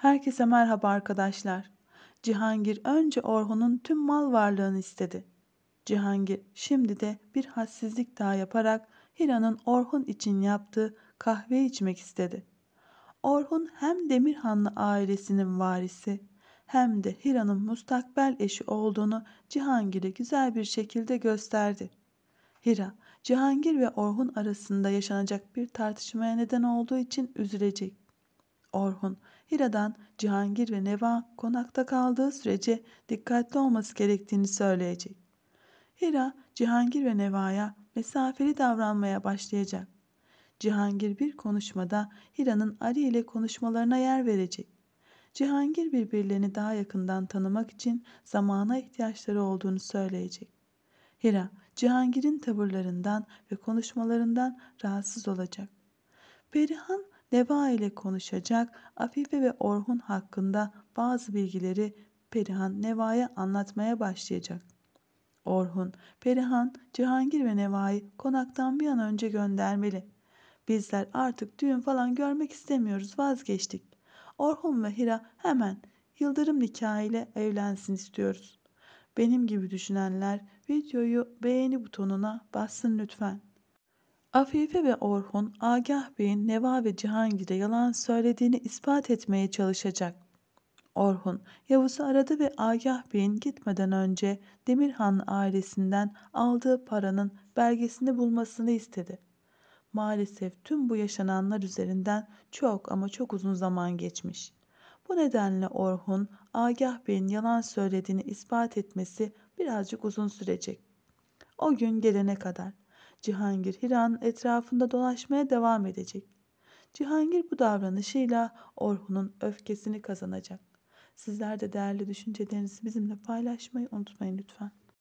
Herkese merhaba arkadaşlar. Cihangir önce Orhun'un tüm mal varlığını istedi. Cihangir şimdi de bir hassizlik daha yaparak Hira'nın Orhun için yaptığı kahve içmek istedi. Orhun hem Demirhanlı ailesinin varisi hem de Hira'nın mustakbel eşi olduğunu Cihangir'e güzel bir şekilde gösterdi. Hira, Cihangir ve Orhun arasında yaşanacak bir tartışmaya neden olduğu için üzülecek. Orhun, Hira'dan Cihangir ve Neva konakta kaldığı sürece dikkatli olması gerektiğini söyleyecek. Hira, Cihangir ve Neva'ya mesafeli davranmaya başlayacak. Cihangir bir konuşmada Hira'nın Ali ile konuşmalarına yer verecek. Cihangir birbirlerini daha yakından tanımak için zamana ihtiyaçları olduğunu söyleyecek. Hira, Cihangir'in tavırlarından ve konuşmalarından rahatsız olacak. Perihan Neva ile konuşacak, Afife ve Orhun hakkında bazı bilgileri Perihan Neva'ya anlatmaya başlayacak. Orhun, Perihan, Cihangir ve Neva'yı konaktan bir an önce göndermeli. Bizler artık düğün falan görmek istemiyoruz vazgeçtik. Orhun ve Hira hemen Yıldırım nikahıyla evlensin istiyoruz. Benim gibi düşünenler videoyu beğeni butonuna bassın lütfen. Afife ve Orhun, Agah Bey'in Neva ve Cihangir'e yalan söylediğini ispat etmeye çalışacak. Orhun, Yavuz'u aradı ve Agah Bey'in gitmeden önce Demirhan ailesinden aldığı paranın belgesini bulmasını istedi. Maalesef tüm bu yaşananlar üzerinden çok ama çok uzun zaman geçmiş. Bu nedenle Orhun, Agah Bey'in yalan söylediğini ispat etmesi birazcık uzun sürecek. O gün gelene kadar Cihangir Hira'nın etrafında dolaşmaya devam edecek. Cihangir bu davranışıyla Orhun'un öfkesini kazanacak. Sizler de değerli düşüncelerinizi bizimle paylaşmayı unutmayın lütfen.